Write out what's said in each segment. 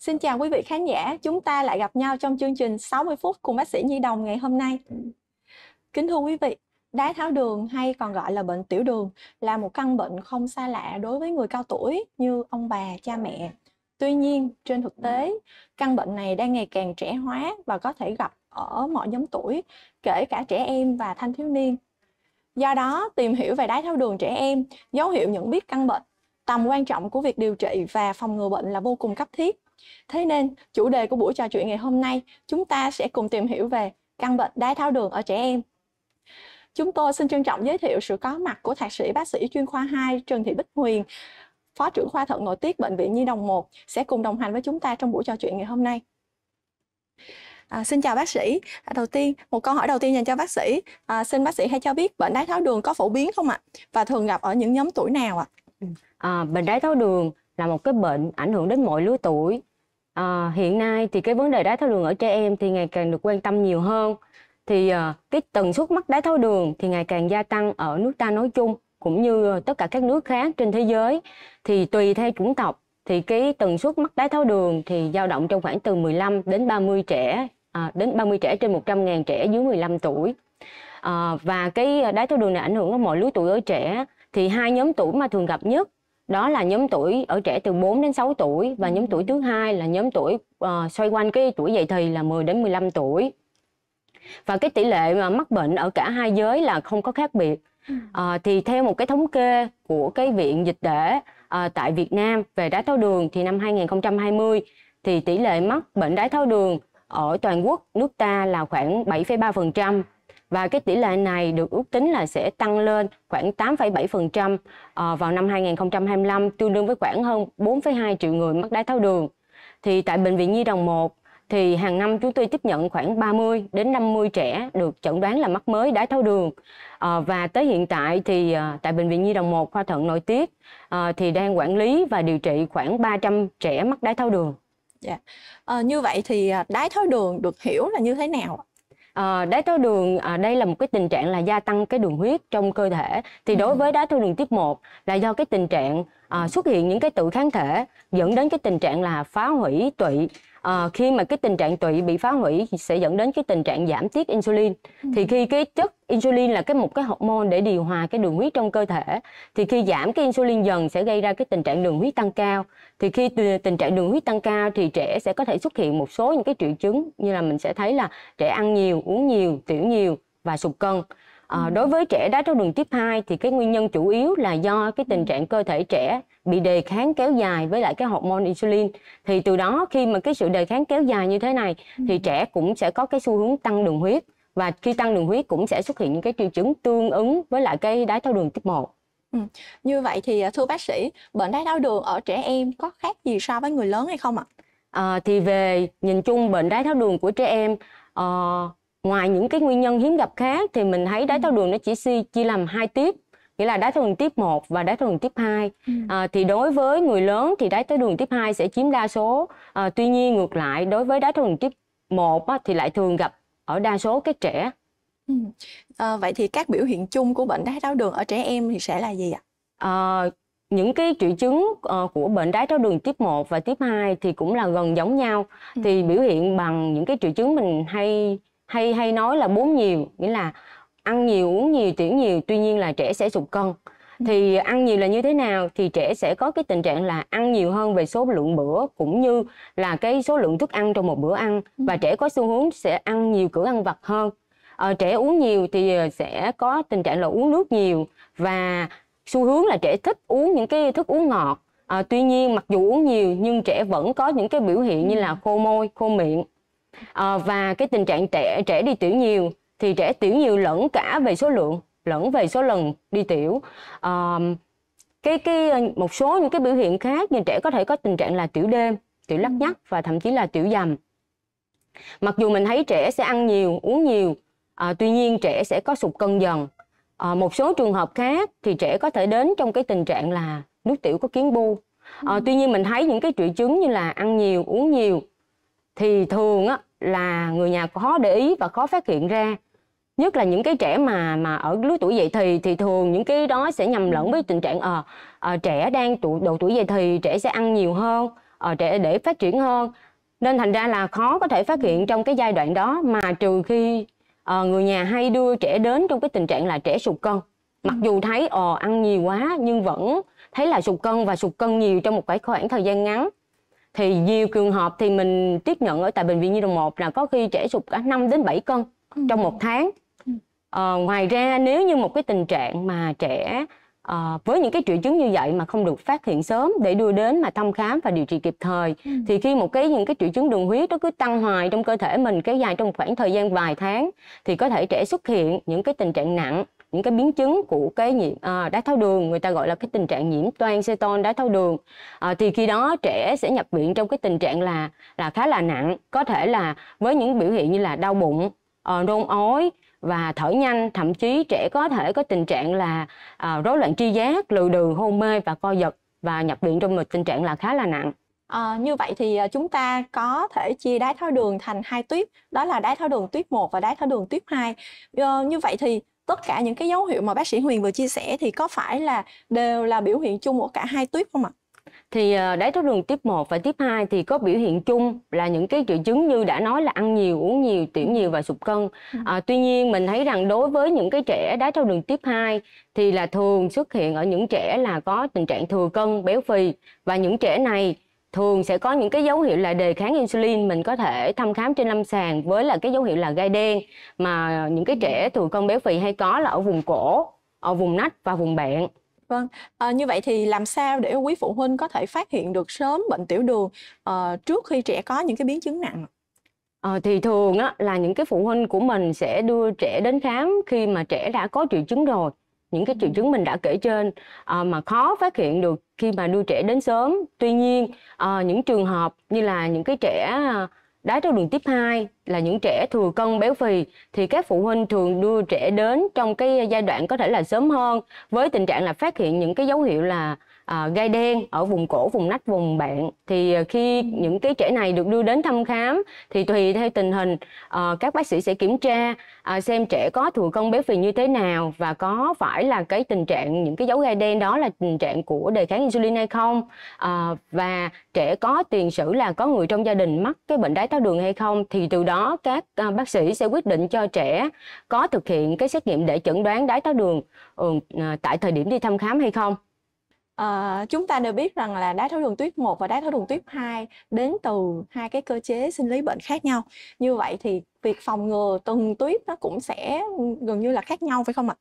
Xin chào quý vị khán giả, chúng ta lại gặp nhau trong chương trình 60 phút cùng bác sĩ Nhi Đồng ngày hôm nay. Kính thưa quý vị, đái tháo đường hay còn gọi là bệnh tiểu đường là một căn bệnh không xa lạ đối với người cao tuổi như ông bà, cha mẹ. Tuy nhiên, trên thực tế, căn bệnh này đang ngày càng trẻ hóa và có thể gặp ở mọi nhóm tuổi, kể cả trẻ em và thanh thiếu niên. Do đó, tìm hiểu về đái tháo đường trẻ em, dấu hiệu nhận biết căn bệnh, tầm quan trọng của việc điều trị và phòng ngừa bệnh là vô cùng cấp thiết Thế nên chủ đề của buổi trò chuyện ngày hôm nay chúng ta sẽ cùng tìm hiểu về căn bệnh đái tháo đường ở trẻ em. Chúng tôi xin trân trọng giới thiệu sự có mặt của thạc sĩ bác sĩ chuyên khoa 2 Trần Thị Bích Huyền, Phó trưởng khoa thận nội tiết Bệnh viện Nhi Đồng 1 sẽ cùng đồng hành với chúng ta trong buổi trò chuyện ngày hôm nay. À, xin chào bác sĩ. À, đầu tiên, một câu hỏi đầu tiên dành cho bác sĩ. À, xin bác sĩ hãy cho biết bệnh đái tháo đường có phổ biến không ạ? Và thường gặp ở những nhóm tuổi nào ạ? Ừ. À, bệnh đái tháo đường là một cái bệnh ảnh hưởng đến mọi lứa tuổi À, hiện nay thì cái vấn đề đái tháo đường ở trẻ em thì ngày càng được quan tâm nhiều hơn. Thì à, cái tần suất mắc đái tháo đường thì ngày càng gia tăng ở nước ta nói chung cũng như tất cả các nước khác trên thế giới. Thì tùy theo chủng tộc thì cái tần suất mắc đái tháo đường thì dao động trong khoảng từ 15 đến 30 trẻ à, đến 30 trẻ trên 100.000 trẻ dưới 15 tuổi. À, và cái đái tháo đường này ảnh hưởng ở mọi lứa tuổi ở trẻ thì hai nhóm tuổi mà thường gặp nhất đó là nhóm tuổi ở trẻ từ 4 đến 6 tuổi và nhóm tuổi thứ hai là nhóm tuổi uh, xoay quanh cái tuổi dậy thì là 10 đến 15 tuổi và cái tỷ lệ mà mắc bệnh ở cả hai giới là không có khác biệt à, thì theo một cái thống kê của cái viện dịch tễ à, tại Việt Nam về đái tháo đường thì năm 2020 thì tỷ lệ mắc bệnh đái tháo đường ở toàn quốc nước ta là khoảng 7,3% và cái tỷ lệ này được ước tính là sẽ tăng lên khoảng 8,7% ờ, vào năm 2025, tương đương với khoảng hơn 4,2 triệu người mắc đái tháo đường. Thì tại Bệnh viện Nhi Đồng 1, thì hàng năm chúng tôi tiếp nhận khoảng 30 đến 50 trẻ được chẩn đoán là mắc mới đái tháo đường. Ờ, và tới hiện tại thì ờ, tại bệnh viện Nhi đồng 1 khoa thận nội tiết thì đang quản lý và điều trị khoảng 300 trẻ mắc đái tháo đường. Dạ. À, như vậy thì đái tháo đường được hiểu là như thế nào ạ? à, ờ, đái tháo đường à, đây là một cái tình trạng là gia tăng cái đường huyết trong cơ thể thì đối ừ. với đái tháo đường tiếp 1 là do cái tình trạng à, xuất hiện những cái tự kháng thể dẫn đến cái tình trạng là phá hủy tụy à, khi mà cái tình trạng tụy bị phá hủy sẽ dẫn đến cái tình trạng giảm tiết insulin ừ. thì khi cái chất insulin là cái một cái hormone để điều hòa cái đường huyết trong cơ thể thì khi giảm cái insulin dần sẽ gây ra cái tình trạng đường huyết tăng cao thì khi tình trạng đường huyết tăng cao thì trẻ sẽ có thể xuất hiện một số những cái triệu chứng như là mình sẽ thấy là trẻ ăn nhiều uống nhiều tiểu nhiều và sụt cân À, đối với trẻ đái tháo đường tiếp 2 thì cái nguyên nhân chủ yếu là do cái tình ừ. trạng cơ thể trẻ bị đề kháng kéo dài với lại cái hormone insulin thì từ đó khi mà cái sự đề kháng kéo dài như thế này ừ. thì trẻ cũng sẽ có cái xu hướng tăng đường huyết và khi tăng đường huyết cũng sẽ xuất hiện những cái triệu chứng tương ứng với lại cái đái tháo đường tiếp 1. Ừ. Như vậy thì à, thưa bác sĩ, bệnh đái tháo đường ở trẻ em có khác gì so với người lớn hay không ạ? À? thì về nhìn chung bệnh đái tháo đường của trẻ em uh, ngoài những cái nguyên nhân hiếm gặp khác thì mình thấy đái tháo đường nó chỉ suy chia làm hai tiếp nghĩa là đái tháo đường tiếp 1 và đái tháo đường tiếp 2. Ừ. À, thì đối với người lớn thì đái tháo đường tiếp 2 sẽ chiếm đa số. À, tuy nhiên ngược lại đối với đái tháo đường tiếp 1 á, thì lại thường gặp ở đa số các trẻ. À, vậy thì các biểu hiện chung của bệnh đái tháo đường ở trẻ em thì sẽ là gì ạ? À, những cái triệu chứng uh, của bệnh đái tháo đường tiếp 1 và tiếp 2 thì cũng là gần giống nhau. Ừ. Thì biểu hiện bằng những cái triệu chứng mình hay hay hay nói là bốn nhiều nghĩa là ăn nhiều uống nhiều tiểu nhiều tuy nhiên là trẻ sẽ sụt cân ừ. thì ăn nhiều là như thế nào thì trẻ sẽ có cái tình trạng là ăn nhiều hơn về số lượng bữa cũng như là cái số lượng thức ăn trong một bữa ăn ừ. và trẻ có xu hướng sẽ ăn nhiều cửa ăn vặt hơn à, trẻ uống nhiều thì ờ, sẽ có tình trạng là uống nước nhiều và xu hướng là trẻ thích uống những cái thức uống ngọt à, tuy nhiên mặc dù uống nhiều nhưng trẻ vẫn có những cái biểu hiện như ừ. là khô môi khô miệng à, và cái tình trạng trẻ trẻ đi tiểu nhiều thì trẻ tiểu nhiều lẫn cả về số lượng lẫn về số lần đi tiểu à, cái cái ờ, một số những cái biểu hiện khác như trẻ có thể có tình trạng là tiểu đêm tiểu lắc ừ. nhắc và thậm chí là tiểu dầm mặc dù mình thấy trẻ sẽ ăn nhiều uống nhiều à, tuy nhiên trẻ sẽ có sụt cân dần à, một số trường hợp khác thì trẻ có thể đến trong cái tình trạng là nước tiểu có kiến bu à, tuy nhiên mình thấy những cái triệu chứng như là ăn nhiều uống nhiều thì thường á là người nhà khó để ý và khó phát hiện ra nhất là những cái trẻ mà mà ở lứa tuổi dậy thì thì thường những cái đó sẽ nhầm lẫn với tình trạng ờ à, à, trẻ đang tuổi độ tuổi dậy thì trẻ sẽ ăn nhiều hơn à, trẻ để phát triển hơn nên thành ra là khó có thể phát hiện trong cái giai đoạn đó mà trừ khi à, người nhà hay đưa trẻ đến trong cái tình trạng là trẻ sụt cân mặc dù thấy ồ ăn nhiều quá nhưng vẫn thấy là sụt cân và sụt cân nhiều trong một cái khoảng thời gian ngắn thì nhiều trường hợp thì mình tiếp nhận ở tại bệnh viện nhi đồng 1 là có khi trẻ sụt cả 5 đến 7 cân ừ. trong một tháng ừ. ờ, ngoài ra nếu như một cái tình trạng mà trẻ À, với những cái triệu chứng như vậy mà không được phát hiện sớm để đưa đến mà thăm khám và điều trị kịp thời ừ. thì khi một cái những cái triệu chứng đường huyết nó cứ tăng hoài trong cơ thể mình kéo dài trong khoảng thời gian vài tháng thì có thể trẻ xuất hiện những cái tình trạng nặng những cái biến chứng của cái nhiễm à, đái tháo đường người ta gọi là cái tình trạng nhiễm toan ceton đái tháo đường à, thì khi đó trẻ sẽ nhập viện trong cái tình trạng là là khá là nặng có thể là với những biểu hiện như là đau bụng à, nôn ói và thở nhanh thậm chí trẻ có thể có tình trạng là à, rối loạn tri giác lừ đừ hôn mê và co giật và nhập viện trong một tình trạng là khá là nặng À, như vậy thì ờ, chúng ta có thể chia đái tháo đường thành hai tuyếp, đó là đái tháo đường tuyếp 1 và đái tháo đường tuyếp 2. À, như vậy thì tất cả những cái dấu hiệu mà bác sĩ Huyền vừa chia sẻ thì có phải là đều là biểu hiện chung của cả hai tuyếp không ạ? Thì ờ, đáy tháo đường tiếp 1 và tiếp 2 thì có biểu hiện chung là những cái triệu chứng như đã nói là ăn nhiều, uống nhiều, tiểu nhiều và sụt cân. À, tuy nhiên mình thấy rằng đối với những cái trẻ đáy tháo đường tiếp 2 thì là thường xuất hiện ở những trẻ là có tình trạng thừa cân, béo phì và những trẻ này thường sẽ có những cái dấu hiệu là đề kháng insulin mình có thể thăm khám trên lâm sàng với là cái dấu hiệu là gai đen mà những cái trẻ thừa cân béo phì hay có là ở vùng cổ ở vùng nách và vùng bẹn vâng à, như vậy thì làm sao để quý phụ huynh có thể phát hiện được sớm bệnh tiểu đường à, trước khi trẻ có những cái biến chứng nặng À, thì thường á, là những cái phụ huynh của mình sẽ đưa trẻ đến khám khi mà trẻ đã có triệu chứng rồi những cái triệu ừ. chứng mình đã kể trên à, mà khó phát hiện được khi mà đưa trẻ đến sớm. Tuy nhiên à, những trường hợp như là những cái trẻ ờ, đái tháo đường tiếp 2 là những trẻ thừa cân béo phì thì các phụ huynh thường đưa trẻ đến trong cái giai đoạn có thể là sớm hơn với tình trạng là phát hiện những cái dấu hiệu là à, gai đen ở vùng cổ vùng nách vùng bạn thì à, khi những cái trẻ này được đưa đến thăm khám thì tùy theo tình hình à, các bác sĩ sẽ kiểm tra à, xem trẻ có thừa cân béo phì như thế nào và có phải là cái tình trạng những cái dấu gai đen đó là tình trạng của đề kháng insulin hay không à, và trẻ có tiền sử là có người trong gia đình mắc cái bệnh đái tháo đường hay không thì từ đó các à, bác sĩ sẽ quyết định cho trẻ có thực hiện cái xét nghiệm để chẩn đoán đái tháo đường ừ, à, tại thời điểm đi thăm khám hay không À, chúng ta đều biết rằng là đái tháo đường tuyếp 1 và đái tháo đường tuyếp 2 đến từ hai cái cơ chế sinh lý bệnh khác nhau. Như vậy thì việc phòng ngừa từng tuyếp nó cũng sẽ gần như là khác nhau phải không ạ?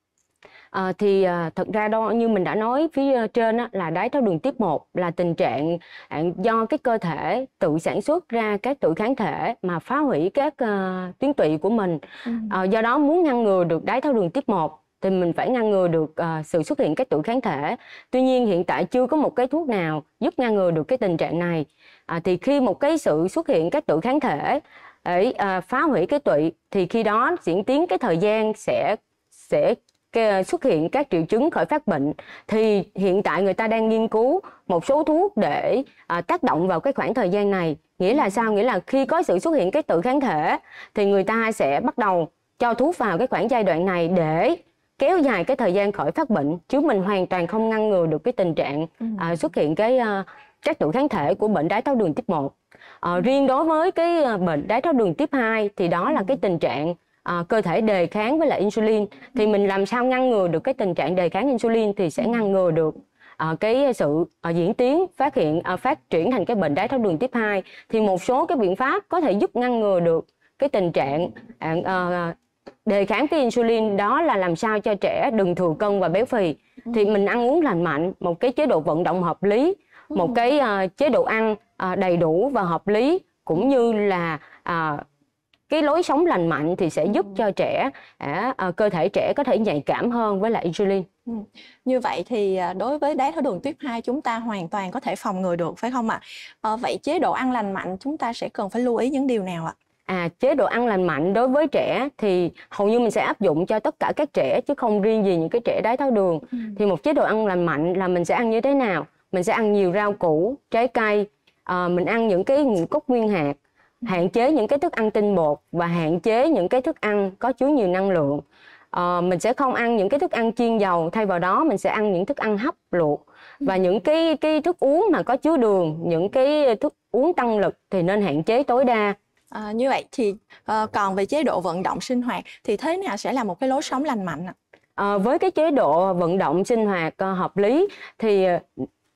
À, thì à, thật ra đó như mình đã nói phía trên á, là đái tháo đường tuyếp 1 là tình trạng à, do cái cơ thể tự sản xuất ra các tự kháng thể mà phá hủy các à, tuyến tụy của mình. Ừ. À, do đó muốn ngăn ngừa được đái tháo đường tuyếp 1 thì mình phải ngăn ngừa được uh, sự xuất hiện các tuổi kháng thể. Tuy nhiên hiện tại chưa có một cái thuốc nào giúp ngăn ngừa được cái tình trạng này. À, thì khi một cái sự xuất hiện các tuổi kháng thể để uh, ờ, phá hủy cái tụy thì khi đó diễn tiến cái thời gian sẽ sẽ ờ, xuất hiện các triệu chứng khởi phát bệnh thì hiện tại người ta đang nghiên cứu một số thuốc để à, tác động vào cái khoảng thời gian này nghĩa là sao nghĩa là khi có sự xuất hiện cái tự kháng thể thì người ta sẽ bắt đầu cho thuốc vào cái khoảng giai đoạn này để kéo dài cái thời gian khỏi phát bệnh chứ mình hoàn toàn không ngăn ngừa được cái tình trạng ừ. À, xuất hiện cái à, các tụ kháng thể của bệnh đái tháo đường tiếp 1. À, ờ, ừ. riêng đối với cái ờ, bệnh đái tháo đường tiếp 2 thì đó là ừ. cái tình trạng à, cơ thể đề kháng với lại insulin thì ừ. mình làm sao ngăn ngừa được cái tình trạng đề kháng insulin thì sẽ ngăn ngừa được à, cái sự à, diễn tiến phát hiện à, phát triển thành cái bệnh đái tháo đường tiếp 2 thì một số cái biện pháp có thể giúp ngăn ngừa được cái tình trạng à, à, đề kháng cái insulin đó là làm sao cho trẻ đừng thừa cân và béo phì ừ. thì mình ăn uống lành mạnh một cái chế độ vận động hợp lý ừ. một cái uh, chế độ ăn uh, đầy đủ và hợp lý cũng như là uh, cái lối sống lành mạnh thì sẽ giúp ừ. cho trẻ à, cơ thể trẻ có thể nhạy cảm hơn với lại insulin. Như vậy thì đối với đái tháo đường tuyếp 2 chúng ta hoàn toàn có thể phòng ngừa được phải không ạ? À, vậy chế độ ăn lành mạnh chúng ta sẽ cần phải lưu ý những điều nào ạ? à chế độ ăn lành mạnh đối với trẻ thì hầu như mình sẽ áp dụng cho tất cả các trẻ chứ không riêng gì những cái trẻ đái tháo đường ừ. thì một chế độ ăn lành mạnh là mình sẽ ăn như thế nào mình sẽ ăn nhiều rau củ trái cây à, mình ăn những cái ngũ cốc nguyên hạt ừ. hạn chế những cái thức ăn tinh bột và hạn chế những cái thức ăn có chứa nhiều năng lượng à, mình sẽ không ăn những cái thức ăn chiên dầu thay vào đó mình sẽ ăn những thức ăn hấp luộc ừ. và những cái cái thức uống mà có chứa đường những cái thức uống tăng lực thì nên hạn chế tối đa À, như vậy thì à, còn về chế độ vận động sinh hoạt thì thế nào sẽ là một cái lối sống lành mạnh ạ? À, với cái chế độ vận động sinh hoạt à, hợp lý thì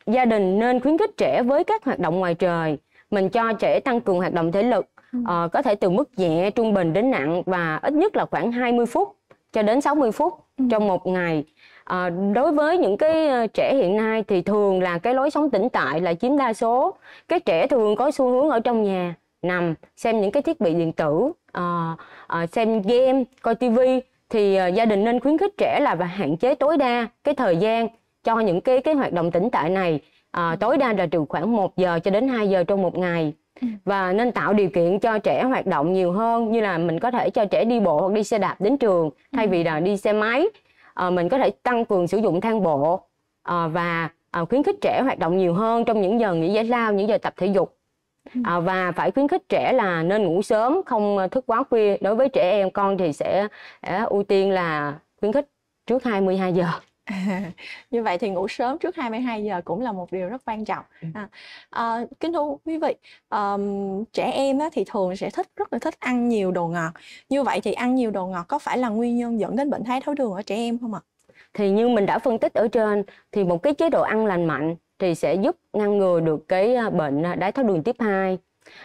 gia đình nên khuyến khích trẻ với các hoạt động ngoài trời. Mình cho trẻ tăng cường hoạt động thể lực, à, có thể từ mức nhẹ, trung bình đến nặng và ít nhất là khoảng 20 phút cho đến 60 phút ừ. trong một ngày. À, đối với những cái trẻ hiện nay thì thường là cái lối sống tĩnh tại là chiếm đa số. cái trẻ thường có xu hướng ở trong nhà nằm xem những cái thiết bị điện tử uh, uh, xem game coi tivi thì uh, gia đình nên khuyến khích trẻ là và hạn chế tối đa cái thời gian cho những cái cái hoạt động tĩnh tại này uh, tối đa là từ khoảng 1 giờ cho đến 2 giờ trong một ngày ừ. và nên tạo điều kiện cho trẻ hoạt động nhiều hơn như là mình có thể cho trẻ đi bộ hoặc đi xe đạp đến trường thay ừ. vì là đi xe máy à, mình có thể tăng cường sử dụng thang bộ à, và à, khuyến khích trẻ hoạt động nhiều hơn trong những giờ nghỉ giải lao những giờ tập thể dục à, và phải khuyến khích trẻ là nên ngủ sớm không ờ, thức quá khuya đối với trẻ em con thì sẽ, à, ưu tiên là khuyến khích trước 22 giờ như vậy thì ngủ sớm trước 22 giờ cũng là một điều rất quan trọng. Ừ. À, à, ờ, kính thưa quý vị, um, trẻ em á, thì thường sẽ thích rất là thích ăn nhiều đồ ngọt. Như vậy thì ăn nhiều đồ ngọt có phải là nguyên nhân dẫn đến bệnh đái tháo đường ở trẻ em không ạ? Thì như mình đã phân tích ở trên thì một cái chế độ ăn lành mạnh thì sẽ giúp ngăn ngừa được cái à, bệnh à, đái tháo đường tiếp 2.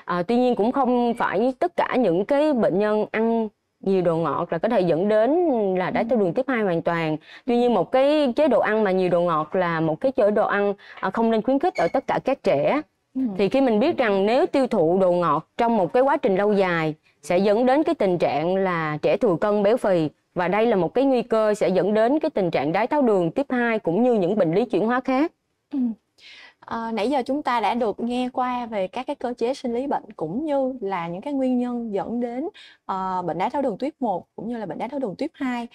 À, tuy nhiên cũng không phải tất cả những cái bệnh nhân ăn nhiều đồ ngọt là có thể dẫn đến là đái tháo đường tiếp 2 hoàn toàn. Tuy nhiên một cái chế độ ăn mà nhiều đồ ngọt là một cái chế độ ăn à, không nên khuyến khích ở tất cả các trẻ. Ừ. Thì khi mình biết rằng nếu tiêu thụ đồ ngọt trong một cái quá trình lâu dài sẽ dẫn đến cái tình trạng là trẻ thừa cân béo phì và đây là một cái nguy cơ sẽ dẫn đến cái tình trạng đái tháo đường tiếp 2 cũng như những bệnh lý chuyển hóa khác. Ừm. Ờ, nãy giờ chúng ta đã được nghe qua về các cái cơ chế sinh lý bệnh cũng như là những cái nguyên nhân dẫn đến, ờ, bệnh đái tháo đường tuyếp 1 cũng như là bệnh đái tháo đường tuyếp 2.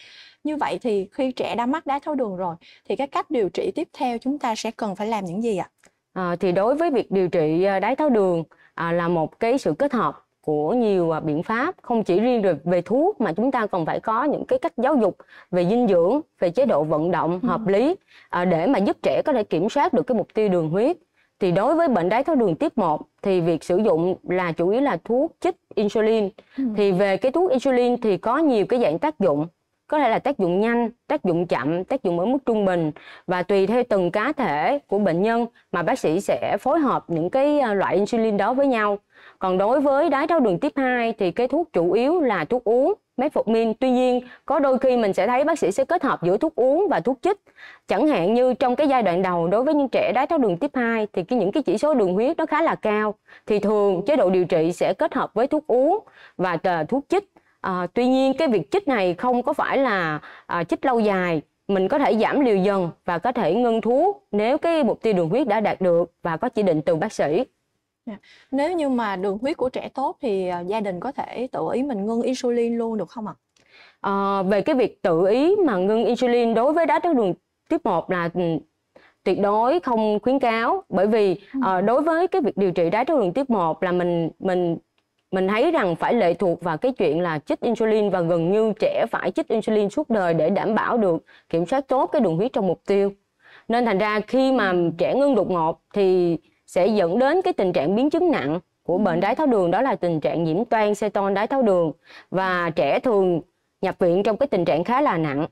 Như vậy thì khi trẻ đã mắc đái tháo đường rồi thì cái cách điều trị tiếp theo chúng ta sẽ cần phải làm những gì ạ? Ờ, thì đối với việc điều trị, ờ, đái tháo đường, à, là một cái sự kết hợp của nhiều à, biện pháp không chỉ riêng về, về thuốc mà chúng ta còn phải có những cái cách giáo dục về dinh dưỡng về chế độ vận động ừ. hợp lý à, để mà giúp trẻ có thể kiểm soát được cái mục tiêu đường huyết thì đối với bệnh đái tháo đường tiếp 1 thì việc sử dụng là chủ yếu là thuốc chích insulin ừ. thì về cái thuốc insulin thì có nhiều cái dạng tác dụng có thể là tác dụng nhanh, tác dụng chậm, tác dụng ở mức trung bình và tùy theo từng cá thể của bệnh nhân mà bác sĩ sẽ phối hợp những cái à, loại insulin đó với nhau. Còn đối với đái tháo đường tiếp 2 thì cái thuốc chủ yếu là thuốc uống metformin. Tuy nhiên, có đôi khi mình sẽ thấy bác sĩ sẽ kết hợp giữa thuốc uống và thuốc chích. Chẳng hạn như trong cái giai đoạn đầu đối với những trẻ đái tháo đường tiếp 2 thì cái những cái chỉ số đường huyết nó khá là cao thì thường chế độ điều trị sẽ kết hợp với thuốc uống và ờ, thuốc chích. À, tuy nhiên cái việc chích này không có phải là à, chích lâu dài mình có thể giảm liều dần và có thể ngưng thuốc nếu cái mục tiêu đường huyết đã đạt được và có chỉ định từ bác sĩ Dạ. Nếu như mà đường huyết của trẻ tốt thì à, gia đình có thể tự ý mình ngưng insulin luôn được không ạ? À? Uh, về cái việc tự ý mà ngưng insulin đối với đái tháo đường tiếp 1 là ừ, tuyệt đối không khuyến cáo bởi vì uh, đối với cái việc điều trị đái tháo đường tiếp 1 là mình mình mình thấy rằng phải lệ thuộc vào cái chuyện là chích insulin và gần như trẻ phải chích insulin suốt đời để đảm bảo được kiểm soát tốt cái đường huyết trong mục tiêu. Nên thành ra khi mà ừ. trẻ ngưng đột ngột thì sẽ dẫn đến cái tình trạng biến chứng nặng của bệnh đái tháo đường đó là tình trạng nhiễm toan ceton đái tháo đường và trẻ thường nhập viện trong cái tình trạng khá là nặng.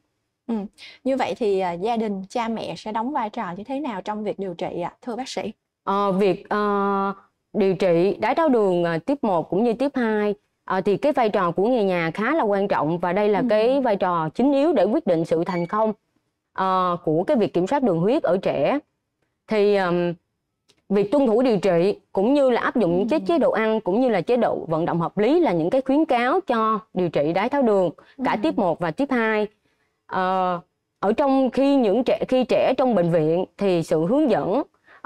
Ừ. Như vậy thì uh, gia đình cha mẹ sẽ đóng vai trò như thế nào trong việc điều trị ạ, thưa bác sĩ? Uh, việc uh, điều trị đái tháo đường uh, tiếp 1 cũng như tiếp 2 À, ờ, thì cái vai trò của người nhà khá là quan trọng và đây là ừ. cái vai trò chính yếu để quyết định sự thành công uh, của cái việc kiểm soát đường huyết ở trẻ thì um, việc tuân thủ điều trị cũng như là áp dụng những chế chế độ ăn cũng như là chế độ vận động hợp lý là những cái khuyến cáo cho điều trị đái tháo đường cả tiếp 1 và tiếp 2. Ờ, ở trong khi những trẻ khi trẻ trong bệnh viện thì sự hướng dẫn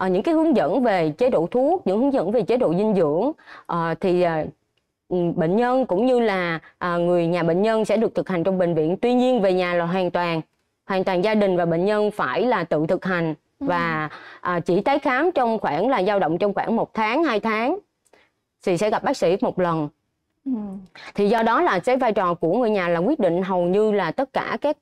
uh, những cái hướng dẫn về chế độ thuốc, những hướng dẫn về chế độ dinh dưỡng uh, thì uh, bệnh nhân cũng như là uh, người nhà bệnh nhân sẽ được thực hành trong bệnh viện. Tuy nhiên về nhà là hoàn toàn hoàn toàn gia đình và bệnh nhân phải là tự thực hành và ừ. à, chỉ tái khám trong khoảng là dao động trong khoảng một tháng hai tháng thì sẽ gặp bác sĩ một lần ừ. thì do đó là cái vai trò của người nhà là quyết định hầu như là tất cả các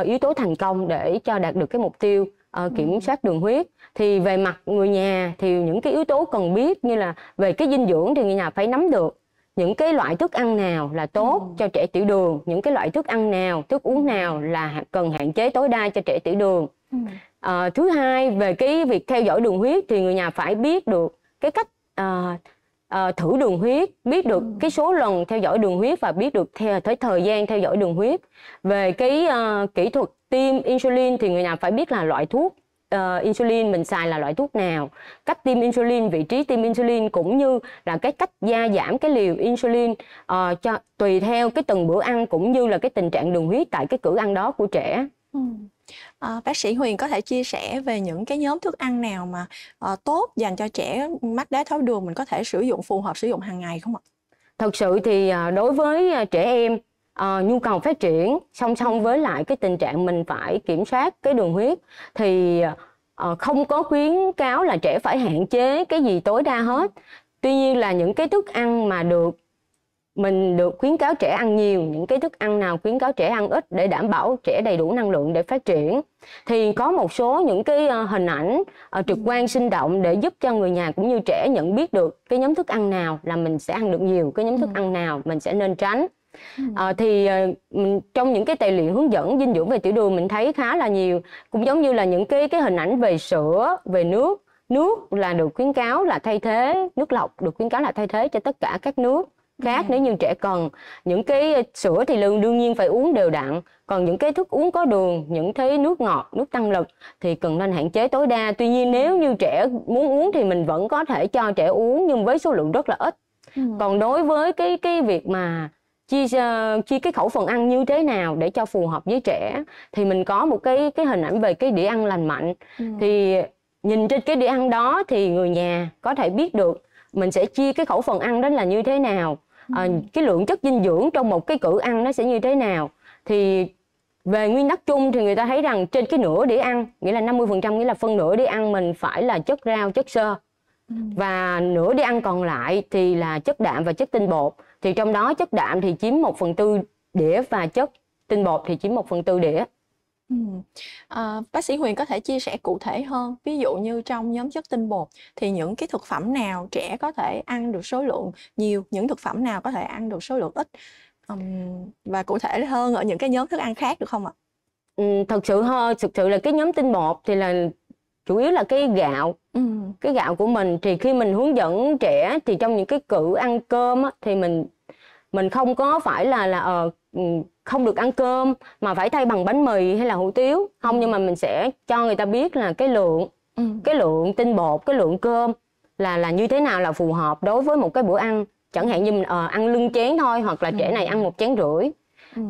uh, yếu tố thành công để cho đạt được cái mục tiêu uh, kiểm soát đường huyết thì về mặt người nhà thì những cái yếu tố cần biết như là về cái dinh dưỡng thì người nhà phải nắm được những cái loại thức ăn nào là tốt ừ. cho trẻ tiểu đường những cái loại thức ăn nào thức uống nào là cần hạn chế tối đa cho trẻ tiểu đường ừ à, thứ hai về cái việc theo dõi đường huyết thì người nhà phải biết được cái cách à, à, thử đường huyết biết được cái số lần theo dõi đường huyết và biết được theo tới thời gian theo dõi đường huyết về cái à, kỹ thuật tiêm insulin thì người nhà phải biết là loại thuốc uh, insulin mình xài là loại thuốc nào cách tiêm insulin vị trí tiêm insulin cũng như là cái cách gia giảm cái liều insulin uh, cho tùy theo cái từng bữa ăn cũng như là cái tình trạng đường huyết tại cái cử ăn đó của trẻ ừ. À, bác sĩ Huyền có thể chia sẻ về những cái nhóm thức ăn nào mà à, tốt dành cho trẻ mắc đái tháo đường mình có thể sử dụng phù hợp sử dụng hàng ngày không ạ? Thật sự thì ờ, đối với trẻ em à, nhu cầu phát triển song ừ. song với lại cái tình trạng mình phải kiểm soát cái đường huyết thì à, không có khuyến cáo là trẻ phải hạn chế cái gì tối đa hết. Ừ. Tuy nhiên là những cái thức ăn mà được mình được khuyến cáo trẻ ăn nhiều những cái thức ăn nào khuyến cáo trẻ ăn ít để đảm bảo trẻ đầy đủ năng lượng để phát triển thì có một số những cái ờ, hình ảnh ờ, trực quan sinh động để giúp cho người nhà cũng như trẻ nhận biết được cái nhóm thức ăn nào là mình sẽ ăn được nhiều cái nhóm thức ừ. ăn nào mình sẽ nên tránh À, thì trong những cái tài liệu hướng dẫn dinh dưỡng về tiểu đường mình thấy khá là nhiều cũng giống như là những cái cái hình ảnh về sữa về nước nước là được khuyến cáo là thay thế nước lọc được khuyến cáo là thay thế cho tất cả các nước khác ừ. nếu như trẻ cần những cái sữa thì lương đương nhiên phải uống đều đặn còn những cái thức uống có đường những thế nước ngọt nước tăng lực thì cần nên hạn chế tối đa tuy nhiên nếu như trẻ muốn uống thì mình vẫn có thể cho trẻ uống nhưng với số lượng rất là ít ừ. còn đối với cái cái việc mà chia ờ, chia cái khẩu phần ăn như thế nào để cho phù hợp với trẻ thì mình có một cái cái hình ảnh về cái đĩa ăn lành mạnh ừ. thì nhìn trên cái đĩa ăn đó thì người nhà có thể biết được mình sẽ chia cái khẩu phần ăn đó là như thế nào à, cái lượng chất dinh dưỡng trong một cái cử ăn nó sẽ như thế nào thì về nguyên tắc chung thì người ta thấy rằng trên cái nửa để ăn nghĩa là 50% nghĩa là phân nửa để ăn mình phải là chất rau chất sơ ừ. và nửa để ăn còn lại thì là chất đạm và chất tinh bột thì trong đó chất đạm thì chiếm 1 phần tư đĩa và chất tinh bột thì chiếm 1 phần tư đĩa Ừm. À, bác sĩ Huyền có thể chia sẻ cụ thể hơn, ví dụ như trong nhóm chất tinh bột thì những cái thực phẩm nào trẻ có thể ăn được số lượng nhiều, những thực phẩm nào có thể ăn được số lượng ít, ừm, và cụ thể hơn ở những cái nhóm thức ăn khác được không ạ? Ừm, thật sự hơn thực sự là cái nhóm tinh bột thì là chủ yếu là cái gạo, Ừm. cái gạo của mình thì khi mình hướng dẫn trẻ thì trong những cái cữ ăn cơm á, thì mình mình không có phải là là ờ Ừ, không được ăn cơm mà phải thay bằng bánh mì hay là hủ tiếu không ừ. nhưng mà mình sẽ cho người ta biết là cái lượng ừ. cái lượng tinh bột cái lượng cơm là là như thế nào là phù hợp đối với một cái bữa ăn chẳng hạn như mình à, ăn lưng chén thôi hoặc là trẻ này ăn một chén rưỡi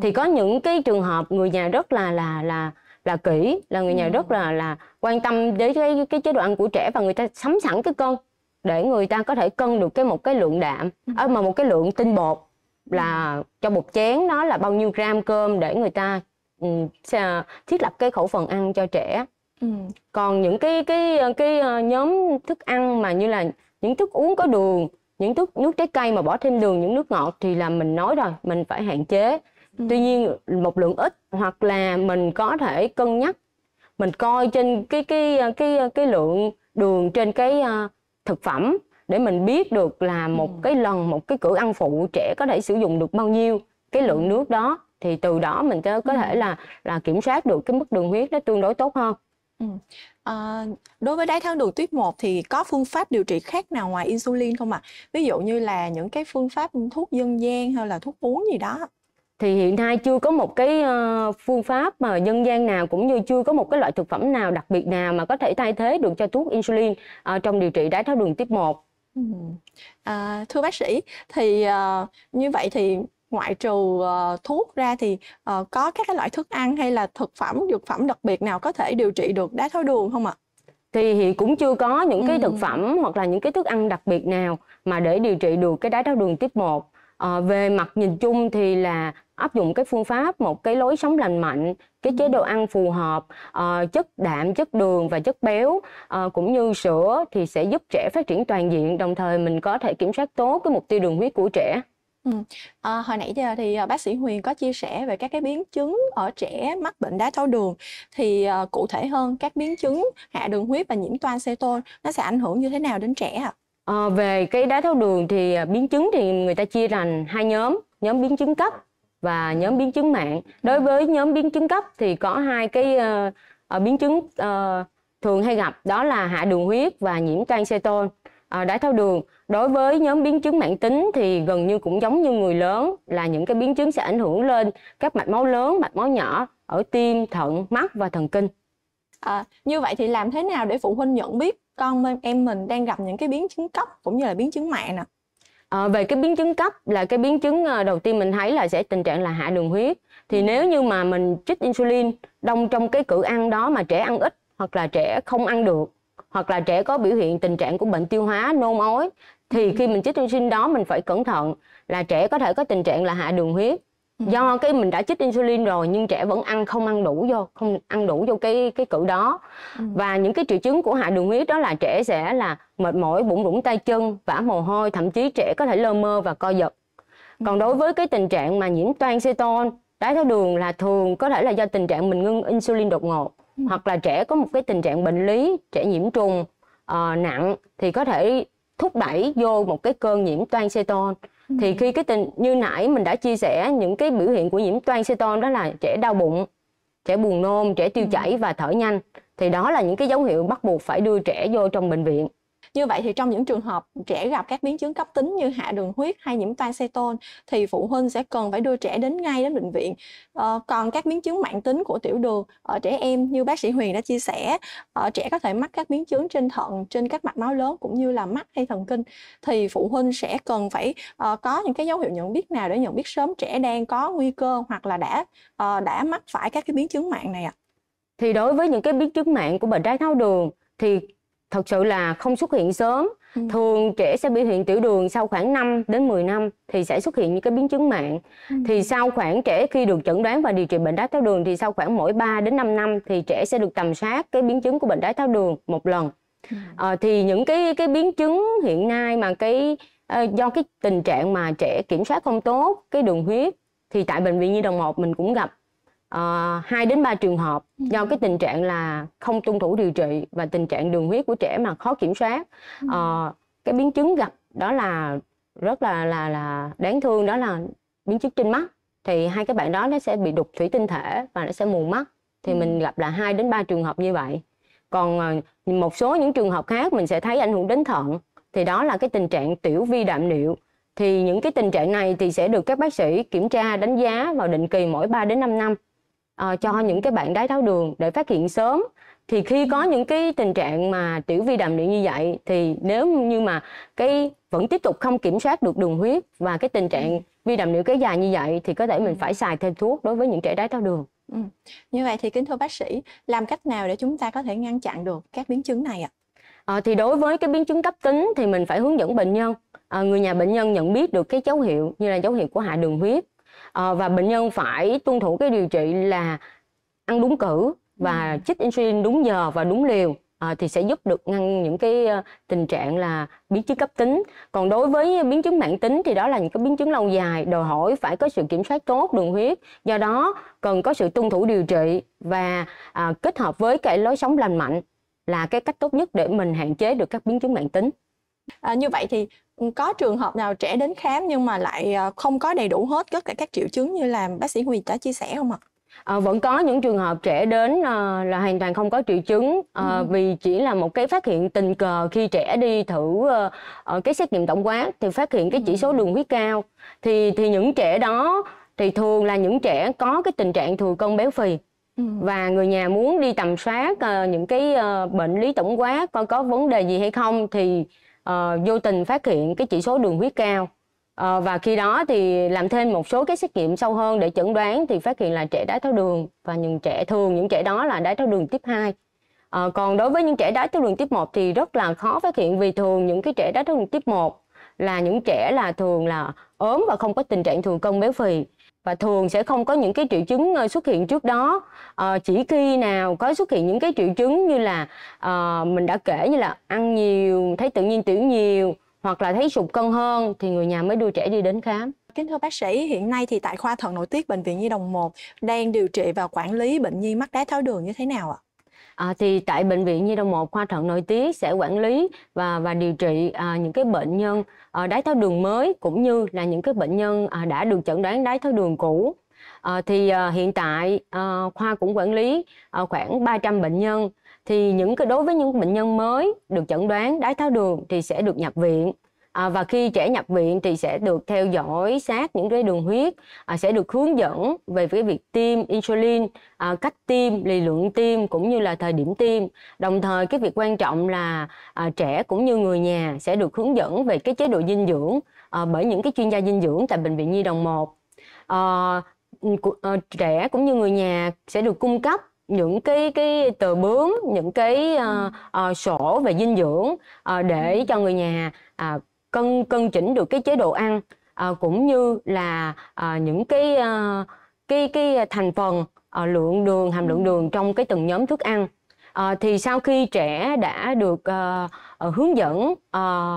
thì có những cái trường hợp người nhà rất là là là là kỹ là người nhà rất là là quan tâm đến cái cái chế độ ăn của trẻ và người ta sắm sẵn cái cân để người ta có thể cân được cái một cái lượng đạm ừ. À, mà một cái lượng tinh bột là cho một chén đó là bao nhiêu gram cơm để người ta ừ, thiết lập cái khẩu phần ăn cho trẻ ừ. còn những cái cái cái ờ, nhóm thức ăn mà như là những thức uống có đường những thức nước trái cây mà bỏ thêm đường những nước ngọt thì là mình nói rồi mình phải hạn chế ừ. tuy nhiên một lượng ít hoặc là mình có thể cân nhắc mình coi trên cái cái ờ, cái cái, ờ, cái lượng đường trên cái uh, thực phẩm để mình biết được là ừ. một ừ. cái lần một cái cửa ăn phụ trẻ có thể sử dụng được bao nhiêu cái lượng ừ. nước đó thì từ đó mình có có ừ. thể là là kiểm soát được cái mức đường huyết nó tương đối tốt hơn. Ừ. À, đối với đái tháo đường tuyếp 1 thì có phương pháp điều trị khác nào ngoài insulin không ạ? À? Ví dụ như là những cái phương pháp thuốc dân gian hay là thuốc uống gì đó. Thì hiện nay chưa có một cái ờ, phương pháp mà dân gian nào cũng như chưa có một cái loại thực phẩm nào đặc biệt nào mà có thể thay thế được cho thuốc insulin ờ, trong điều trị đái tháo đường tuyếp 1 À, thưa bác sĩ, thì, ờ, như vậy thì ngoại trừ, ờ, thuốc ra thì, ờ, có các cái loại thức ăn hay là thực phẩm, dược phẩm đặc biệt nào có thể điều trị được đái tháo đường không ạ? Thì cũng chưa có những cái thực phẩm hoặc là những cái thức ăn đặc biệt nào mà để điều trị được cái đái tháo đường tiếp 1. Ờ, về mặt nhìn chung thì là áp dụng cái phương pháp một cái lối sống lành mạnh cái chế độ ăn phù hợp uh, chất đạm chất đường và chất béo uh, cũng như sữa thì sẽ giúp trẻ phát triển toàn diện đồng thời mình có thể kiểm soát tốt cái mục tiêu đường huyết của trẻ Ừ. À, hồi nãy giờ thì bác sĩ Huyền có chia sẻ về các cái biến chứng ở trẻ mắc bệnh đái tháo đường thì à, cụ thể hơn các biến chứng hạ đường huyết và nhiễm toan xê tôn nó sẽ ảnh hưởng như thế nào đến trẻ ạ? À, về cái đái tháo đường thì biến chứng thì người ta chia thành hai nhóm nhóm biến chứng cấp và nhóm biến chứng mạng đối với nhóm biến chứng cấp thì có hai cái uh, biến chứng uh, thường hay gặp đó là hạ đường huyết và nhiễm tranceton uh, đái tháo đường đối với nhóm biến chứng mạng tính thì gần như cũng giống như người lớn là những cái biến chứng sẽ ảnh hưởng lên các mạch máu lớn mạch máu nhỏ ở tim thận mắt và thần kinh à, như vậy thì làm thế nào để phụ huynh nhận biết con em mình đang gặp những cái biến chứng cấp cũng như là biến chứng mạng nè À, về cái biến chứng cấp là cái biến chứng ờ, đầu tiên mình thấy là sẽ tình trạng là hạ đường huyết. Thì ừ. nếu như mà mình chích insulin đông trong cái cử ăn đó mà trẻ ăn ít hoặc là trẻ không ăn được hoặc là trẻ có biểu hiện tình trạng của bệnh tiêu hóa nôn ói thì ừ. khi mình chích insulin đó mình phải cẩn thận là trẻ có thể có tình trạng là hạ đường huyết Ừ. do cái mình đã chích insulin rồi nhưng trẻ vẫn ăn không ăn đủ vô không ăn đủ vô cái cái cự đó ừ. và những cái triệu chứng của hạ đường huyết đó là trẻ sẽ là mệt mỏi bụng rủng tay chân vã mồ hôi thậm chí trẻ có thể lơ mơ và co giật ừ. còn đối với cái tình trạng mà nhiễm toan ceton đái tháo đường là thường có thể là do tình trạng mình ngưng insulin đột ngột hoặc là trẻ có một cái tình trạng bệnh lý trẻ nhiễm trùng uh, nặng thì có thể thúc đẩy vô một cái cơn nhiễm toan ceton thì ừ. khi cái tình như nãy mình đã chia sẻ những cái biểu hiện của nhiễm toan ceton đó là trẻ đau bụng trẻ buồn nôn trẻ tiêu ừ. chảy và thở nhanh thì đó là những cái dấu hiệu bắt buộc phải đưa trẻ vô trong bệnh viện như vậy thì trong những trường hợp trẻ gặp các biến chứng cấp tính như hạ đường huyết hay nhiễm toan xe tôn thì phụ huynh sẽ cần phải đưa trẻ đến ngay đến bệnh viện. À, còn các biến chứng mạng tính của tiểu đường ở trẻ em như bác sĩ Huyền đã chia sẻ, ở ờ, trẻ có thể mắc các biến chứng trên thận, trên các mạch máu lớn cũng như là mắt hay thần kinh thì phụ huynh sẽ cần phải uh, có những cái dấu hiệu nhận biết nào để nhận biết sớm trẻ đang có nguy cơ hoặc là đã uh, đã mắc phải các cái biến chứng mạng này ạ? À? Thì đối với những cái biến chứng mạng của bệnh đái tháo đường thì thật sự là không xuất hiện sớm ừ. thường trẻ sẽ biểu hiện tiểu đường sau khoảng 5 đến 10 năm thì sẽ xuất hiện những cái biến chứng mạng ừ. thì sau khoảng trẻ khi được chẩn đoán và điều trị bệnh đái tháo đường thì sau khoảng mỗi 3 đến 5 năm thì trẻ sẽ được tầm soát cái biến chứng của bệnh đái tháo đường một lần ừ. à, thì những cái cái biến chứng hiện nay mà cái ờ, do cái tình trạng mà trẻ kiểm soát không tốt cái đường huyết thì tại bệnh viện nhi đồng 1 mình cũng gặp uh, ờ, 2 đến 3 trường hợp ừ. do cái tình trạng là không tuân thủ điều trị và tình trạng đường huyết của trẻ mà khó kiểm soát. Ừ. Uh, cái biến chứng gặp đó là rất là là là đáng thương đó là biến chứng trên mắt thì hai cái bạn đó nó sẽ bị đục thủy tinh thể và nó sẽ mù mắt thì ừ. mình gặp là 2 đến 3 trường hợp như vậy. Còn ờ, một số những trường hợp khác mình sẽ thấy ảnh hưởng đến thận thì đó là cái tình trạng tiểu vi đạm niệu thì những cái tình trạng này thì sẽ được các bác sĩ kiểm tra đánh giá vào định kỳ mỗi 3 đến 5 năm Ờ, cho những cái bạn đái tháo đường để phát hiện sớm thì khi có ừ. những cái tình trạng mà tiểu vi đàm điện như vậy thì nếu như mà cái vẫn tiếp tục không kiểm soát được đường huyết và cái tình trạng ừ. vi đàm điện kéo dài như vậy thì có thể mình ừ. phải xài thêm thuốc đối với những trẻ đái tháo đường. Ừ. Như vậy thì kính thưa bác sĩ, làm cách nào để chúng ta có thể ngăn chặn được các biến chứng này ạ? À? à, thì đối với cái biến chứng cấp tính thì mình phải hướng dẫn bệnh nhân, à, người nhà bệnh nhân nhận biết được cái dấu hiệu như là dấu hiệu của hạ đường huyết Ờ, và bệnh nhân phải tuân thủ cái điều trị là ăn đúng cử và ừ. chích insulin đúng giờ và đúng liều à, thì sẽ giúp được ngăn những cái ờ, tình trạng là biến chứng cấp tính còn đối với biến chứng mạng tính thì đó là những cái biến chứng lâu dài đòi hỏi phải có sự kiểm soát tốt đường huyết do đó cần có sự tuân thủ điều trị và à, kết hợp với cái lối sống lành mạnh là cái cách tốt nhất để mình hạn chế được các biến chứng mạng tính À, như vậy thì có trường hợp nào trẻ đến khám nhưng mà lại ờ, không có đầy đủ hết tất cả các triệu chứng như là bác sĩ Nguyệt đã chia sẻ không ạ? À, vẫn có những trường hợp trẻ đến à, là hoàn toàn không có triệu chứng à, ừ. vì chỉ là một cái phát hiện tình cờ khi trẻ đi thử à, à, cái xét nghiệm tổng quát thì phát hiện cái chỉ số ừ. đường huyết cao thì thì những trẻ đó thì thường là những trẻ có cái tình trạng thừa cân béo phì ừ. và người nhà muốn đi tầm soát à, những cái à, bệnh lý tổng quát coi có vấn đề gì hay không thì uh, vô tình phát hiện cái chỉ số đường huyết cao uh, và khi đó thì làm thêm một số cái xét nghiệm sâu hơn để chẩn đoán thì phát hiện là trẻ đái tháo đường và những trẻ thường những trẻ đó là đái tháo đường tiếp 2 uh, ờ, còn đối với những trẻ đái tháo đường tiếp 1 thì rất là khó phát hiện vì thường những cái trẻ đái tháo đường tiếp 1 là những trẻ là thường là ốm và không có tình trạng thừa cân béo phì và thường sẽ không có những cái triệu chứng ờ, xuất hiện trước đó à, chỉ khi nào có xuất hiện những cái triệu chứng như là à, mình đã kể như là ăn nhiều thấy tự nhiên tiểu nhiều hoặc là thấy sụt cân hơn thì người nhà mới đưa trẻ đi đến khám Kính thưa bác sĩ, hiện nay thì tại khoa thận nội tiết bệnh viện Nhi đồng 1 đang điều trị và quản lý bệnh nhi mắc đái tháo đường như thế nào ạ? à, thì tại bệnh viện Nhi Đồng 1 khoa thận nội tiết sẽ quản lý và và điều trị à, những cái bệnh nhân à, đái tháo đường mới cũng như là những cái bệnh nhân à, đã được chẩn đoán đái tháo đường cũ à, thì à, hiện tại à, khoa cũng quản lý à, khoảng 300 bệnh nhân thì những cái đối với những bệnh nhân mới được chẩn đoán đái tháo đường thì sẽ được nhập viện à, và khi trẻ nhập viện thì sẽ được theo dõi sát những cái đường huyết à, sẽ được hướng dẫn về cái việc tiêm insulin à, cách tiêm lì lượng tiêm cũng như là thời điểm tiêm đồng thời cái việc quan trọng là à, trẻ cũng như người nhà sẽ được hướng dẫn về cái chế độ dinh dưỡng à, bởi những cái chuyên gia dinh dưỡng tại bệnh viện nhi đồng một à, ờ, trẻ cũng như người nhà sẽ được cung cấp những cái cái tờ bướm những cái uh, uh, sổ về dinh dưỡng uh, để cho người nhà uh, cân cân chỉnh được cái chế độ ăn à, cũng như là à, những cái à, cái cái thành phần à, lượng đường hàm lượng đường trong cái từng nhóm thức ăn à, thì sau khi trẻ đã được à, à, hướng dẫn à,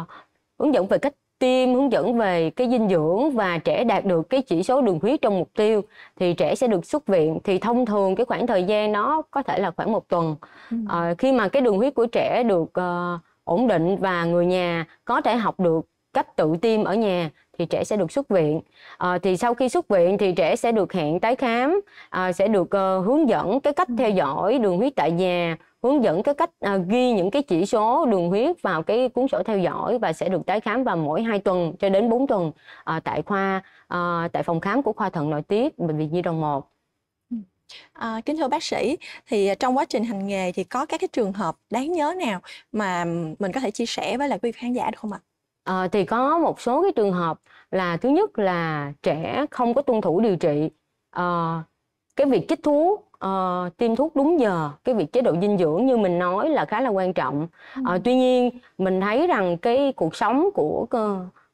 hướng dẫn về cách tiêm hướng dẫn về cái dinh dưỡng và trẻ đạt được cái chỉ số đường huyết trong mục tiêu thì trẻ sẽ được xuất viện thì thông thường cái khoảng thời gian nó có thể là khoảng một tuần ừ. à, khi mà cái đường huyết của trẻ được uh, ổn định và người nhà có thể học được cách tự tiêm ở nhà thì trẻ sẽ được xuất viện à, thì sau khi xuất viện thì trẻ sẽ được hẹn tái khám à, sẽ được uh, hướng dẫn cái cách theo dõi đường huyết tại nhà hướng dẫn cái cách uh, ghi những cái chỉ số đường huyết vào cái cuốn sổ theo dõi và sẽ được tái khám vào mỗi 2 tuần cho đến 4 tuần uh, tại khoa uh, tại phòng khám của khoa thận nội tiết bệnh viện nhi đồng 1 À, kính thưa bác sĩ, thì à, trong quá trình hành nghề thì có các cái trường hợp đáng nhớ nào mà mình có thể chia sẻ với lại quý khán giả được không ạ? À, thì có một số cái trường hợp là thứ nhất là trẻ không có tuân thủ điều trị, à, cái việc chích thuốc uh, tiêm thuốc đúng giờ cái việc chế độ dinh dưỡng như mình nói là khá là quan trọng ừ. tuy nhiên mình thấy rằng cái cuộc sống của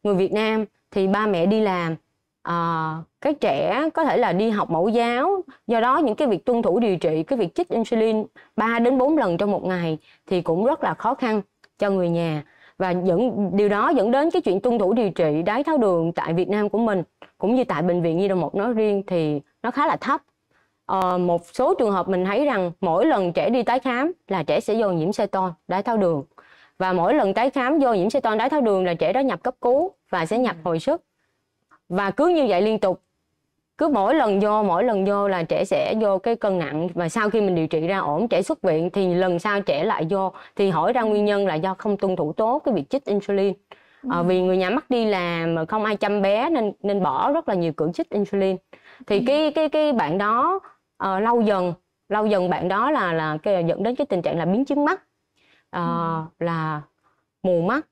người Việt Nam thì ba mẹ đi làm à, cái trẻ có thể là đi học mẫu giáo do đó những cái việc tuân thủ điều trị cái việc chích insulin 3 đến 4 lần trong một ngày thì cũng rất là khó khăn cho người nhà và dẫn điều đó dẫn đến cái chuyện tuân thủ điều trị đái tháo đường tại Việt Nam của mình cũng như tại bệnh viện Nhi đồng một nói riêng thì nó khá là thấp à, một số trường hợp mình thấy rằng mỗi lần trẻ đi tái khám là trẻ sẽ vô nhiễm xe ton đái tháo đường và mỗi lần tái khám vô nhiễm xe ton đái tháo đường là trẻ đó nhập cấp cứu và sẽ nhập hồi sức và cứ như vậy liên tục cứ mỗi lần vô mỗi lần vô là trẻ sẽ vô cái cân nặng và sau khi mình điều trị ra ổn trẻ xuất viện thì lần sau trẻ lại vô thì hỏi ra nguyên nhân là do không tuân thủ tốt cái việc chích insulin à, vì người nhà mắc đi làm mà không ai chăm bé nên nên bỏ rất là nhiều cưỡng chích insulin thì ừ. cái cái cái bạn đó à, lâu dần lâu dần bạn đó là là cái dẫn đến cái tình trạng là biến chứng mắt à, là mù mắt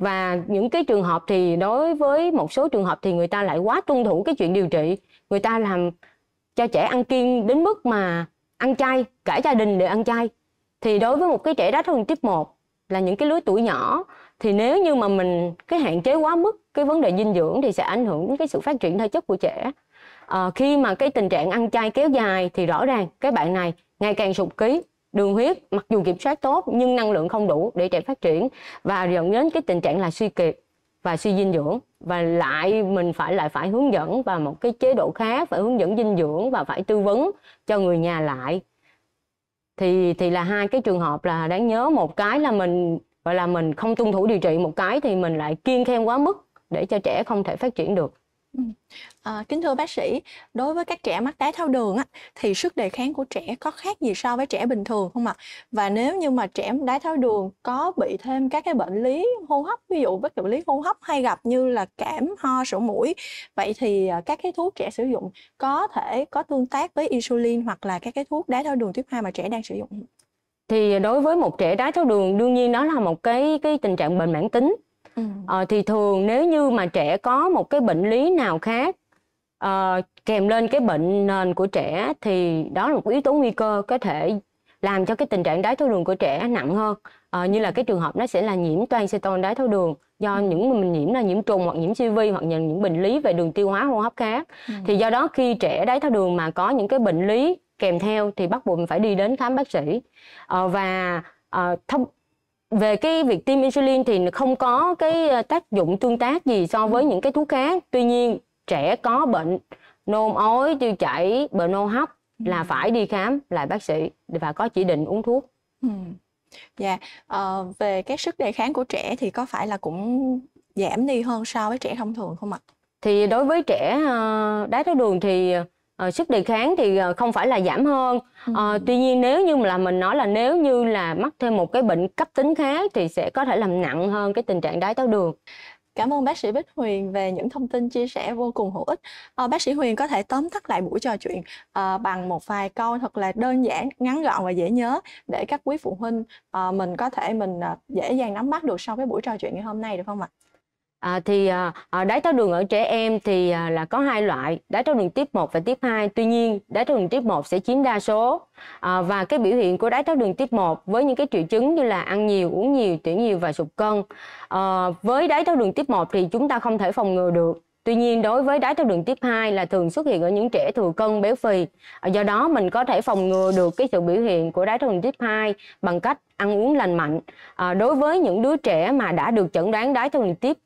và những cái trường hợp thì đối với một số trường hợp thì người ta lại quá tuân thủ cái chuyện điều trị người ta làm cho trẻ ăn kiêng đến mức mà ăn chay cả gia đình đều ăn chay thì đối với một cái trẻ đái tháo đường tiếp 1 là những cái lứa tuổi nhỏ thì nếu như mà mình cái hạn chế quá mức cái vấn đề dinh dưỡng thì sẽ ảnh hưởng đến cái sự phát triển thể chất của trẻ à, khi mà cái tình trạng ăn chay kéo dài thì rõ ràng cái bạn này ngày càng sụt ký đường huyết mặc dù kiểm soát tốt nhưng năng lượng không đủ để trẻ phát triển và dẫn đến cái tình trạng là suy kiệt và suy dinh dưỡng và lại mình phải lại phải hướng dẫn và một cái chế độ khác phải hướng dẫn dinh dưỡng và phải tư vấn cho người nhà lại thì thì là hai cái trường hợp là đáng nhớ một cái là mình gọi là mình không tuân thủ điều trị một cái thì mình lại kiêng khem quá mức để cho trẻ không thể phát triển được Ừm. Ờ, kính thưa bác sĩ, đối với các trẻ mắc tái tháo đường á, thì sức đề kháng của trẻ có khác gì so với trẻ bình thường không ạ? Và nếu như mà trẻ đái tháo đường có bị thêm các cái bệnh lý hô hấp, ví dụ các bệnh lý hô hấp hay gặp như là cảm, ho, sổ mũi, vậy thì ờ, các cái thuốc trẻ sử dụng có thể có tương tác với insulin hoặc là các cái thuốc đái tháo đường tiếp 2 mà trẻ đang sử dụng? thì ờ, đối với một trẻ đái tháo đường đương nhiên nó là một cái cái tình trạng bệnh mãn tính ừ. thì thường nếu như mà trẻ có một cái bệnh lý nào khác à, kèm lên cái bệnh nền của trẻ thì đó là một yếu tố nguy cơ có thể làm cho cái tình trạng đái tháo đường của trẻ nặng hơn à, như là cái trường hợp nó sẽ là nhiễm toan ceton đái tháo đường do ừ. những mình nhiễm là nhiễm trùng hoặc nhiễm siêu vi hoặc những, bệnh lý về đường tiêu hóa hô hấp khác ừ. thì do đó khi trẻ đái tháo đường mà có những cái bệnh lý kèm theo thì bắt buộc mình phải đi đến khám bác sĩ à, và à, thông về cái việc tiêm insulin thì không có cái ờ, tác dụng tương tác gì so với những cái thuốc khác tuy nhiên trẻ có bệnh nôn ói tiêu chảy bệnh nô hấp ừ. là phải đi khám lại bác sĩ và có chỉ định uống thuốc ừ. dạ à, về cái sức đề kháng của trẻ thì có phải là cũng giảm đi hơn so với trẻ thông thường không ạ thì đối với trẻ ờ, đái tháo đường thì uh, sức đề kháng thì uh, không phải là giảm hơn uh, ừ. tuy nhiên nếu như là mình nói là nếu như là mắc thêm một cái bệnh cấp tính khác thì sẽ có thể làm nặng hơn cái tình trạng đái tháo đường Cảm ơn bác sĩ Bích Huyền về những thông tin chia sẻ vô cùng hữu ích. À, bác sĩ Huyền có thể tóm tắt lại buổi trò chuyện à, bằng một vài câu thật là đơn giản, ngắn gọn và dễ nhớ để các quý phụ huynh à, mình có thể mình à, dễ dàng nắm bắt được sau cái buổi trò chuyện ngày hôm nay được không ạ? À, thì à, à, đái tháo đường ở trẻ em thì à, là có hai loại, đái tháo đường tiếp 1 và tiếp 2. Tuy nhiên, đái tháo đường tiếp 1 sẽ chiếm đa số. À, và cái biểu hiện của đái tháo đường tiếp 1 với những cái triệu chứng như là ăn nhiều, uống nhiều, tiểu nhiều và sụt cân. À, với đái tháo đường tiếp 1 thì chúng ta không thể phòng ngừa được. Tuy nhiên đối với đái tháo đường tiếp 2 là thường xuất hiện ở những trẻ thừa cân béo phì. À, do đó mình có thể phòng ngừa được cái sự biểu hiện của đái tháo đường tiếp 2 bằng cách ăn uống lành mạnh. À, đối với những đứa trẻ mà đã được chẩn đoán đái tháo đường tiếp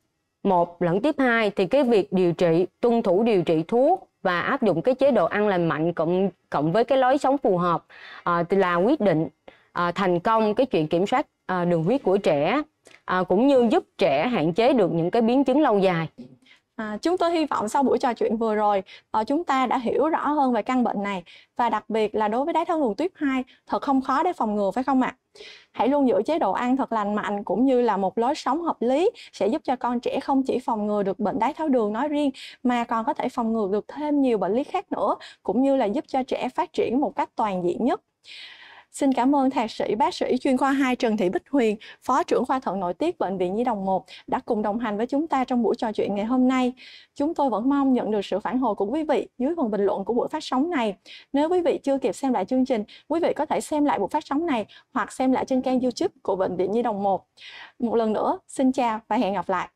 một lẫn tiếp 2 thì cái việc điều trị, tuân thủ điều trị thuốc và áp dụng cái chế độ ăn lành mạnh cộng cộng với cái lối sống phù hợp à, là quyết định à, thành công cái chuyện kiểm soát à, đường huyết của trẻ à, cũng như giúp trẻ hạn chế được những cái biến chứng lâu dài À, chúng tôi hy vọng sau buổi trò chuyện vừa rồi à, chúng ta đã hiểu rõ hơn về căn bệnh này và đặc biệt là đối với đái tháo đường tuyếp 2 thật không khó để phòng ngừa phải không ạ? À? Hãy luôn giữ chế độ ăn thật lành mạnh cũng như là một lối sống hợp lý sẽ giúp cho con trẻ không chỉ phòng ngừa được bệnh đái tháo đường nói riêng mà còn có thể phòng ngừa được thêm nhiều bệnh lý khác nữa cũng như là giúp cho trẻ phát triển một cách toàn diện nhất. Xin cảm ơn thạc sĩ bác sĩ chuyên khoa 2 Trần Thị Bích Huyền, Phó trưởng khoa thận nội tiết Bệnh viện Nhi Đồng 1 đã cùng đồng hành với chúng ta trong buổi trò chuyện ngày hôm nay. Chúng tôi vẫn mong nhận được sự phản hồi của quý vị dưới phần bình luận của buổi phát sóng này. Nếu quý vị chưa kịp xem lại chương trình, quý vị có thể xem lại buổi phát sóng này hoặc xem lại trên kênh YouTube của Bệnh viện Nhi Đồng 1. Một lần nữa, xin chào và hẹn gặp lại.